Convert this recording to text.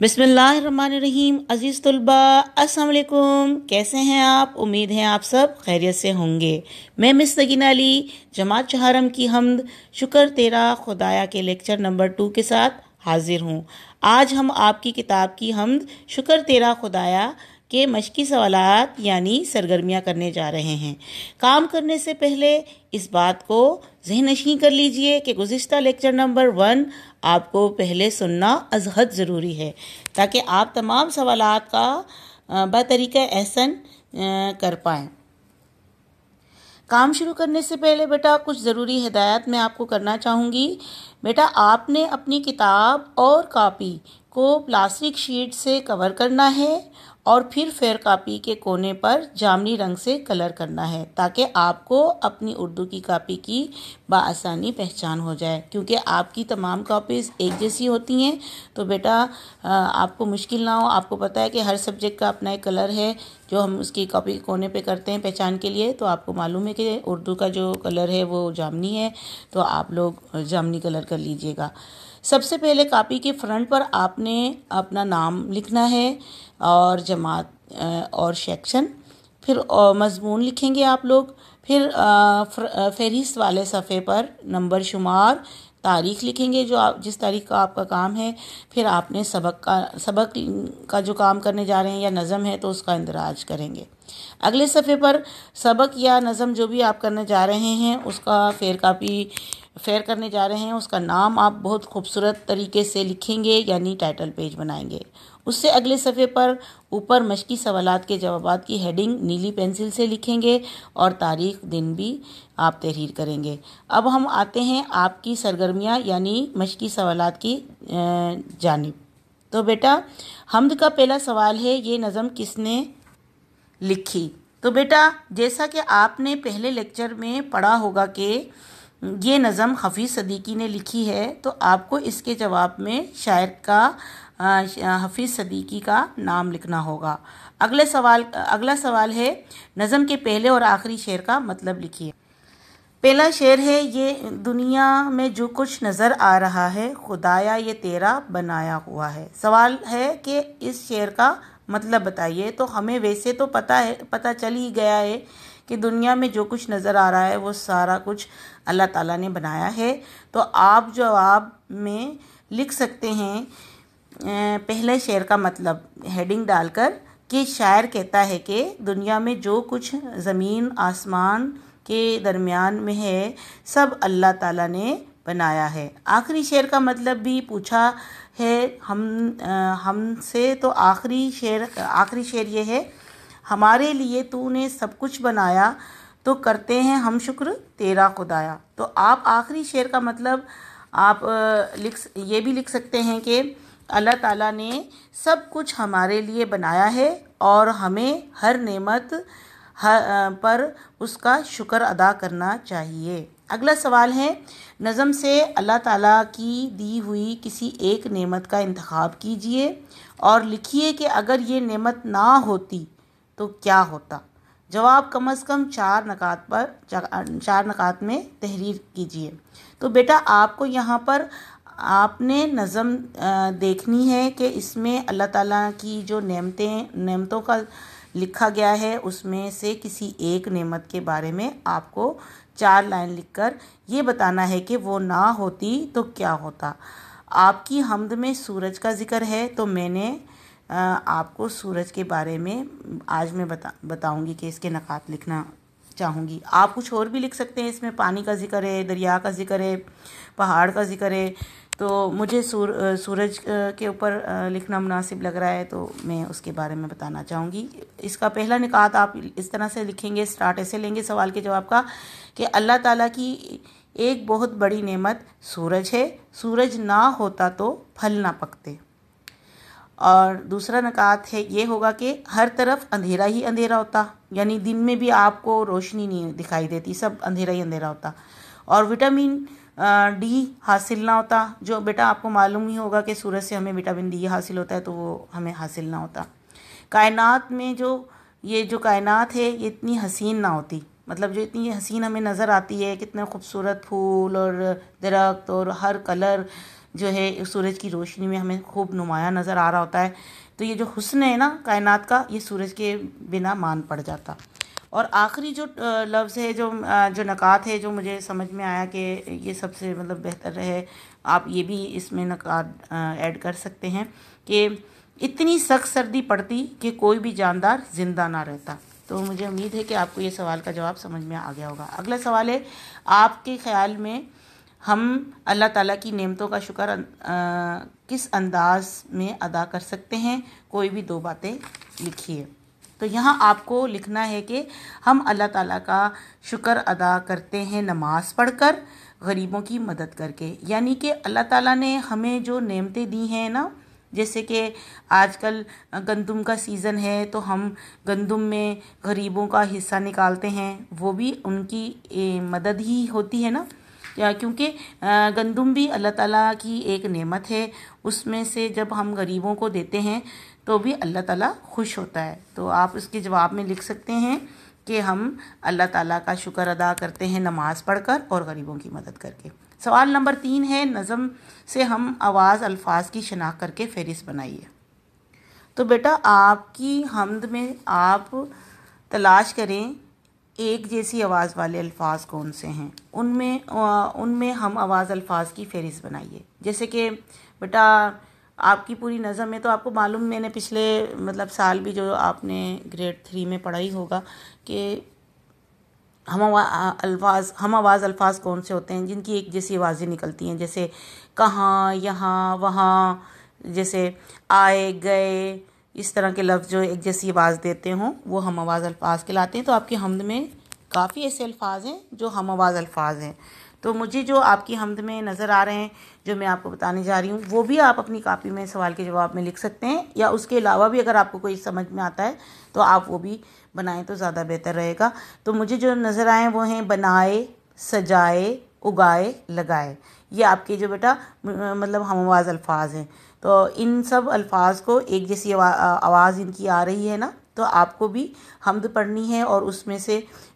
बिसमीम अज़ीज़ तलबा असलकुम कैसे हैं आप उम्मीद है आप सब खैरियत से होंगे मैं मिस सगीना अली जमात चहारम की हमद शुक्र तेरा खुदाया के लेक्चर नंबर टू के साथ हाजिर हूँ आज हम आपकी किताब की हमद शुक्र तेरा खुदाया के मशक़ी सवालत यानी सरगर्मियाँ करने जा रहे हैं काम करने से पहले इस बात को जहनशी कर लीजिए कि गुज्त लेक्चर नंबर वन आपको पहले सुनना अजहद ज़रूरी है ताकि आप तमाम सवाल का बतरीक़ एहसन कर पाएँ काम शुरू करने से पहले बेटा कुछ ज़रूरी हिदायत मैं आपको करना चाहूँगी बेटा आपने अपनी किताब और कापी को प्लास्टिक शीट से कवर करना है और फिर फेयर कापी के कोने पर जामनी रंग से कलर करना है ताकि आपको अपनी उर्दू की कापी की बासानी पहचान हो जाए क्योंकि आपकी तमाम कापीज़ एक जैसी होती हैं तो बेटा आपको मुश्किल ना हो आपको पता है कि हर सब्जेक्ट का अपना एक कलर है जो हम उसकी कॉपी के कोने पे करते हैं पहचान के लिए तो आपको मालूम है कि उर्दू का जो कलर है वो जामनी है तो आप लोग जामनी कलर कर लीजिएगा सबसे पहले कापी के फ्रंट पर आपने अपना नाम लिखना है और जमात और सेक्शन फिर मजमून लिखेंगे आप लोग फिर फहरिस्त वाले सफ़े पर नंबर शुमार तारीख लिखेंगे जो आप जिस तारीख का आपका काम है फिर आपने सबक का सबक का जो काम करने जा रहे हैं या नज़म है तो उसका इंदराज करेंगे अगले सफ़े पर सबक या नज़म जो भी आप करने जा रहे हैं उसका फेयर कापी फेयर करने जा रहे हैं उसका नाम आप बहुत खूबसूरत तरीके से लिखेंगे यानी टाइटल पेज बनाएंगे उससे अगले सफ़े पर ऊपर मशकी सवालात के जवाब की हेडिंग नीली पेंसिल से लिखेंगे और तारीख दिन भी आप तहरीर करेंगे अब हम आते हैं आपकी सरगर्मियाँ यानी मशकी सवालत की जानब तो बेटा हमद का पहला सवाल है ये नज़म किसने लिखी तो बेटा जैसा कि आपने पहले लेक्चर में पढ़ा होगा कि ये नज़म हफीज़ सदीकी ने लिखी है तो आपको इसके जवाब में शायर का हफीज़ सदीकी का नाम लिखना होगा अगले सवाल अगला सवाल है नज़म के पहले और आखिरी शेर का मतलब लिखिए पहला शेर है ये दुनिया में जो कुछ नज़र आ रहा है खुदाया ये तेरा बनाया हुआ है सवाल है कि इस शेर का मतलब बताइए तो हमें वैसे तो पता है पता चल ही गया है कि दुनिया में जो कुछ नज़र आ रहा है वो सारा कुछ अल्लाह ताला ने बनाया है तो आप जवाब में लिख सकते हैं पहले शेर का मतलब हेडिंग डालकर कि शायर कहता है कि दुनिया में जो कुछ ज़मीन आसमान के दरमियान में है सब अल्लाह ताला ने बनाया है आखिरी शेर का मतलब भी पूछा है हम हम से तो आखिरी शेर आखिरी शेर ये है हमारे लिए तूने सब कुछ बनाया तो करते हैं हम शुक्र तेरा खुदाया तो आप आखिरी शेर का मतलब आप लिख ये भी लिख सकते हैं कि अल्लाह ताला ने सब कुछ हमारे लिए बनाया है और हमें हर नेमत हर पर उसका शुक्र अदा करना चाहिए अगला सवाल है नज़म से अल्लाह ताला की दी हुई किसी एक नेमत का इंतखब कीजिए और लिखिए कि अगर ये नेमत ना होती तो क्या होता जवाब कम से कम चार नकात पर चार नकात में तहरीर कीजिए तो बेटा आपको यहाँ पर आपने नज़म देखनी है कि इसमें अल्लाह ताला की जो नेमतें नेमतों का लिखा गया है उसमें से किसी एक नेमत के बारे में आपको चार लाइन लिखकर ये बताना है कि वो ना होती तो क्या होता आपकी हमद में सूरज का जिक्र है तो मैंने आपको सूरज के बारे में आज मैं बता बताऊँगी कि इसके नक़ात लिखना चाहूँगी आप कुछ और भी लिख सकते हैं इसमें पानी का जिक्र है दरिया का जिक्र है पहाड़ का जिक्र है तो मुझे सूर सूरज के ऊपर लिखना मुनासिब लग रहा है तो मैं उसके बारे में बताना चाहूँगी इसका पहला निकात आप इस तरह से लिखेंगे स्टार्ट ऐसे लेंगे सवाल के जवाब का कि अल्लाह ताला की एक बहुत बड़ी नेमत सूरज है सूरज ना होता तो फल ना पकते और दूसरा नकात है ये होगा कि हर तरफ अंधेरा ही अंधेरा होता यानी दिन में भी आपको रोशनी नहीं दिखाई देती सब अंधेरा ही अंधेरा होता और विटामिन डी हासिल ना होता जो बेटा आपको मालूम ही होगा कि सूरज से हमें विटामिन डी हासिल होता है तो वो हमें हासिल ना होता कायनात में जो ये जो कायनात है ये इतनी हसीन ना होती मतलब जो इतनी हसीन हमें नज़र आती है कितने खूबसूरत फूल और दरख्त और हर कलर जो है सूरज की रोशनी में हमें खूब नुमाया नज़र आ रहा होता है तो ये जो हुसन है ना कायनात का ये सूरज के बिना मान पड़ जाता और आखिरी जो लफ्ज़ है जो जो नक़ात है जो मुझे समझ में आया कि ये सबसे मतलब बेहतर रहे आप ये भी इसमें नक़ात ऐड कर सकते हैं कि इतनी सख्त सर्दी पड़ती कि कोई भी जानदार ज़िंदा ना रहता तो मुझे उम्मीद है कि आपको ये सवाल का जवाब समझ में आ गया होगा अगला सवाल है आपके ख्याल में हम अल्लाह ताला की नेमतों का शुक्र अं, किस अंदाज में अदा कर सकते हैं कोई भी दो बातें लिखिए तो यहाँ आपको लिखना है कि हम अल्लाह ताला का शुक्र अदा करते हैं नमाज पढ़कर गरीबों की मदद करके यानी कि अल्लाह ताला ने हमें जो नेमतें दी हैं ना जैसे कि आजकल गंदम का सीज़न है तो हम गंदम में गरीबों का हिस्सा निकालते हैं वो भी उनकी मदद ही होती है ना क्योंकि गंदम भी अल्लाह ताला की एक नेमत है उसमें से जब हम गरीबों को देते हैं तो भी अल्लाह ताला खुश होता है तो आप इसके जवाब में लिख सकते हैं कि हम अल्लाह ताला का शुक्र अदा करते हैं नमाज़ पढ़कर और गरीबों की मदद करके सवाल नंबर तीन है नज़म से हम आवाज़ अल्फाज की शनाख्त करके फहरिस्त बनाइए तो बेटा आपकी हमद में आप तलाश करें एक जैसी आवाज़ वाले अल्फाज कौन से हैं उनमें उनमें हम आवाज़ अल्फाज की फहरिस्त बनाइए जैसे कि बेटा आपकी पूरी नज़म में तो आपको मालूम मैंने पिछले मतलब साल भी जो आपने ग्रेड थ्री में पढ़ाई होगा कि हम अल्फाज हम आवाज़ अल्फाज कौन से होते हैं जिनकी एक जैसी आवाज़ें निकलती हैं जैसे कहाँ यहाँ वहाँ जैसे आए गए इस तरह के लफ्ज़ जो एक जैसी आवाज़ देते हों वो हम आवाज़ अल्फाज के लाते हैं तो आपकी हमद में काफ़ी ऐसे अल्फाज हैं जो हम आवाज़ अल्फाज हैं तो मुझे जो आपकी हमद में नज़र आ रहे हैं जो मैं आपको बताने जा रही हूँ वो भी आप अपनी कापी में सवाल के जवाब में लिख सकते हैं या उसके अलावा भी अगर आपको कोई समझ में आता है तो आप वो भी बनाएं तो ज़्यादा बेहतर रहेगा तो मुझे जो नज़र आए वो हैं बनाए सजाए उगाए लगाए ये आपके जो बेटा मतलब आवाज़ अल्फाज हैं तो इन सब अल्फाज को एक जैसी आवाज़ इनकी आ रही है ना तो आपको भी हमद पढ़नी है और उसमें से